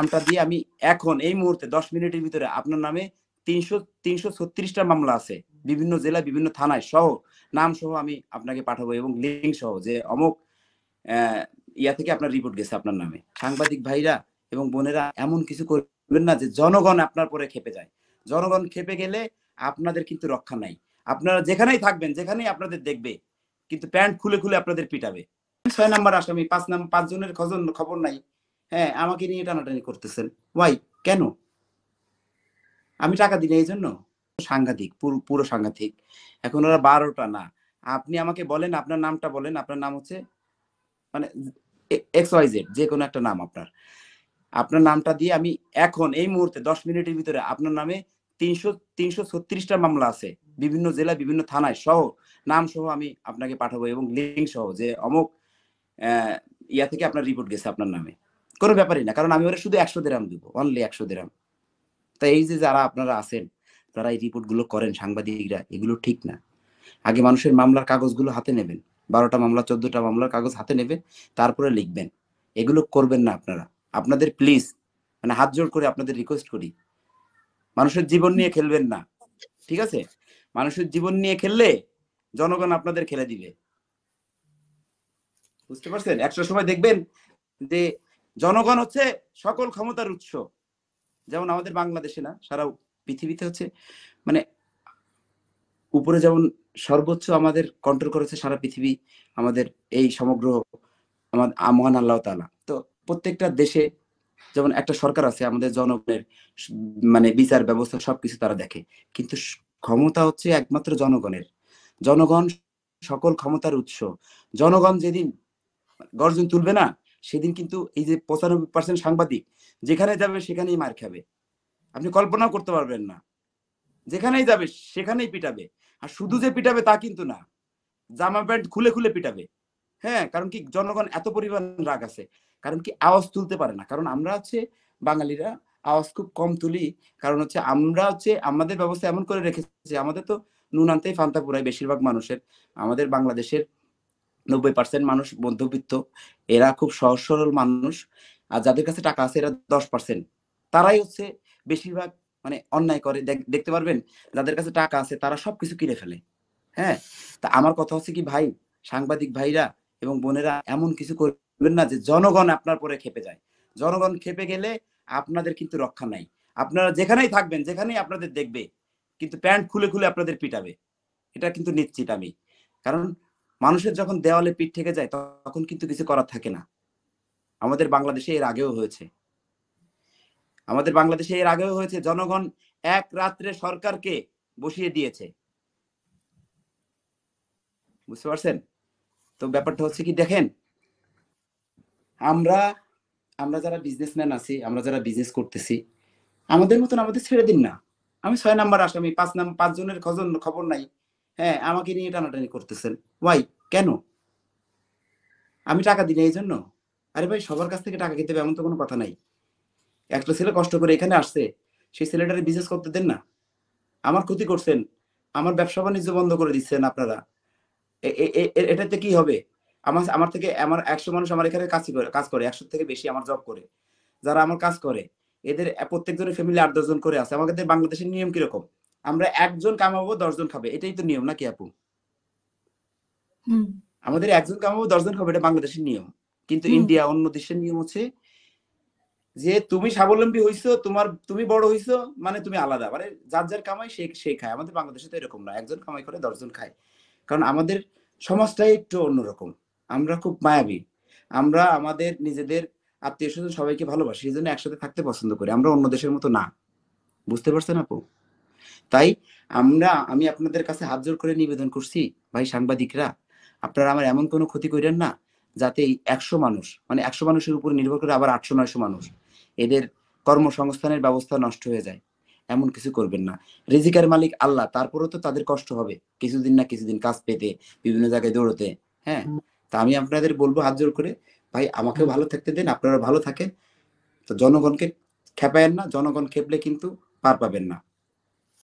নামটা দিয়ে আমি এখন এই মুহূর্তে দশ মিনিটের ভিতরে আপনার নামে তিনশো তিনশো ছত্রিশটা মামলা আছে বিভিন্ন জেলা বিভিন্ন থানায় সহ নাম সহ আমি আপনাকে পাঠাবো এবং লিঙ্ক সহ যে অমুক ইয়া থেকে আপনার রিপোর্ট গেছে আপনার নামে সাংবাদিক ভাইরা এবং বোনেরা এমন কিছু করবেন না যে জনগণ আপনার পরে খেপে যায় জনগণ খেপে গেলে আপনাদের কিন্তু রক্ষা নাই আপনারা যেখানেই থাকবেন যেখানেই আপনাদের দেখবে কিন্তু প্যান্ট খুলে খুলে আপনাদের পিটাবে ছয় নাম্বার আসামি পাঁচ নাম পাঁচজনের খবর নাই হ্যাঁ আমাকে নিয়ে টানাটানি করতেছেন ওয়াই কেন আমি টাকা দিলে এই জন্য সাংঘাতিক পুরো সাংঘাতিক এখন ওরা বারোটা না আপনি আমাকে বলেন আপনার নামটা বলেন আপনার নাম হচ্ছে মানে এক্স ওয়াই জেড যে কোনো একটা নাম আপনার আপনার নামটা দিয়ে আমি এখন এই মুহূর্তে দশ মিনিটের ভিতরে আপনার নামে তিনশো তিনশো ছত্রিশটা মামলা আছে বিভিন্ন জেলা বিভিন্ন থানায় সহ নাম সহ আমি আপনাকে পাঠাবো এবং লিঙ্ক সহ যে অমুক ইয়া থেকে আপনার রিপোর্ট গেছে আপনার নামে কোনো ব্যাপারই না কারণ আমি ওরা শুধু একশো দেরাম দিব অনলি একশো দেরাম তাই এই যে যারা আপনারা আছেন যারা এই রিপোর্টগুলো করেন সাংবাদিকরা এগুলো ঠিক না আগে মানুষের মামলার কাগজগুলো হাতে নেবেন বারোটা মামলা চোদ্দটা মামলার কাগজ হাতে নেবেন তারপরে লিখবেন এগুলো করবেন না আপনারা আপনাদের প্লিজ মানে হাত জোর করে আপনাদের রিকোয়েস্ট করি মানুষের জীবন নিয়ে খেলবেন না ঠিক আছে মানুষের জীবন নিয়ে খেললে জনগণ আপনাদের খেলে দিবে বুঝতে পারছেন একটা সময় দেখবেন যে জনগণ হচ্ছে সকল ক্ষমতার উৎস যেমন আমাদের বাংলাদেশে না সারা পৃথিবীতে হচ্ছে মানে উপরে যেমন সর্বোচ্চ আমাদের কন্ট্রোল করেছে সারা পৃথিবী আমাদের এই সমগ্র মহান আল্লাহ তালা তো প্রত্যেকটা দেশে যেমন একটা সরকার আছে আমাদের জনগণের মানে বিচার ব্যবস্থা সবকিছু তারা দেখে কিন্তু ক্ষমতা হচ্ছে একমাত্র জনগণের জনগণ সকল ক্ষমতার উৎস জনগণ যেদিন গর্জন তুলবে না সেদিন কিন্তু এই যে পঁচানব্বই পার্সেন্ট সাংবাদিক যেখানে যাবে সেখানেই মার খাবে আপনি কল্পনাও করতে পারবেন না যেখানেই যাবে সেখানেই পিটাবে আর শুধু যে পিটাবে তা কিন্তু না জামা প্যান্ট খুলে খুলে পিটাবে হ্যাঁ কারণ কি জনগণ এত পরিমাণ রাগ আছে কারণ কি আওয়াজ তুলতে পারে না কারণ আমরা হচ্ছে বাঙালিরা আওয়াজ খুব কম তুলি কারণ হচ্ছে আমরা হচ্ছে আমাদের ব্যবস্থা এমন করে রেখেছে আমাদের তো নুন আনতেই ফান্তা পুরাই বেশিরভাগ মানুষের আমাদের বাংলাদেশের নব্বই পার্সেন্ট মানুষ মধ্যবিত্ত এরা খুব সহজ সরল মানুষ আর যাদের কাছে টাকা আছে এরা দশ পার্সেন্ট তারাই হচ্ছে বেশিরভাগ মানে অন্যায় করে দেখতে পারবেন যাদের কাছে টাকা আছে তারা সবকিছু কিনে ফেলে হ্যাঁ তা আমার কথা হচ্ছে কি ভাই সাংবাদিক ভাইরা এবং বোনেরা এমন কিছু করবেন না যে জনগণ আপনার পরে খেপে যায় জনগণ খেপে গেলে আপনাদের কিন্তু রক্ষা নাই আপনারা যেখানেই থাকবেন যেখানেই আপনাদের দেখবে কিন্তু প্যান্ট খুলে খুলে আপনাদের পিটাবে এটা কিন্তু নিশ্চিত আমি কারণ মানুষের যখন দেওয়ালে পিঠ থেকে যায় তখন কিন্তু কিছু করার থাকে না আমাদের বাংলাদেশে এর আগেও হয়েছে আমাদের বাংলাদেশে এর আগেও হয়েছে জনগণ এক রাত্রে সরকারকে বসিয়ে দিয়েছে বুঝতে পারছেন তো ব্যাপারটা হচ্ছে কি দেখেন আমরা আমরা যারা বিজনেসম্যান আছি আমরা যারা বিজনেস করতেছি আমাদের মতন আমাদের ছেড়ে দিন না আমি ছয় নাম্বার আসামি পাঁচ নাম পাঁচজনের খবর নাই হ্যাঁ আমাকে নিয়ে টানাটানি করতেছেন ওয়াই কেন আমি টাকা দিই না এই জন্য আরে ভাই সবার কাছ থেকে টাকা খেতে হবে এমন তো কোনো কথা নাই একটা ছেলে কষ্ট করে এখানে আসছে সেই ছেলেটার বিজনেস করতে দেন না আমার ক্ষতি করছেন আমার ব্যবসা বাণিজ্য বন্ধ করে দিচ্ছেন আপনারা এটাতে কি হবে আমার আমার থেকে আমার একশো মানুষ আমার এখানে কাজ করে কাজ করে একশো থেকে বেশি আমার জব করে যারা আমার কাজ করে এদের প্রত্যেকজনের ফ্যামিলি আট দশজন করে আছে আমাদের বাংলাদেশের নিয়ম কিরকম আমরা একজন কামাবো দশজন খাবে এটাই তো নিয়ম নাকি আপু আমাদের একজন কামাবো দশজন খাবে এটা বাংলাদেশের নিয়ম কিন্তু ইন্ডিয়া অন্য দেশের নিয়ম হচ্ছে যে তুমি স্বাবলম্বী হইছো তোমার তুমি বড় হইছো মানে তুমি আলাদা মানে যার যার কামাই সে সে খায় আমাদের বাংলাদেশে তো এরকম না একজন কামাই করে দশজন খায় কারণ আমাদের সমাজটাই একটু অন্যরকম আমরা খুব মায়াবী আমরা আমাদের নিজেদের আত্মীয় স্বজন সবাইকে ভালোবাসি এই জন্য একসাথে থাকতে পছন্দ করি আমরা অন্য দেশের মতো না বুঝতে পারছেন আপু তাই আমরা আমি আপনাদের কাছে হাত জোর করে নিবেদন করছি ভাই সাংবাদিকরা আপনারা আমার এমন কোনো ক্ষতি করেন না যাতে এই একশো মানুষ মানে একশো মানুষের উপর নির্ভর করে আবার আটশো নয়শো মানুষ এদের কর্মসংস্থানের ব্যবস্থা নষ্ট হয়ে যায় এমন কিছু করবেন না রেজিকার মালিক আল্লাহ তারপরেও তো তাদের কষ্ট হবে কিছুদিন না কিছুদিন কাজ পেতে বিভিন্ন জায়গায় দৌড়তে হ্যাঁ তা আমি আপনাদের বলবো হাত জোর করে ভাই আমাকেও ভালো থাকতে দেন আপনারা ভালো থাকেন তো জনগণকে খেপায়েন না জনগণ খেপলে কিন্তু পার পাবেন না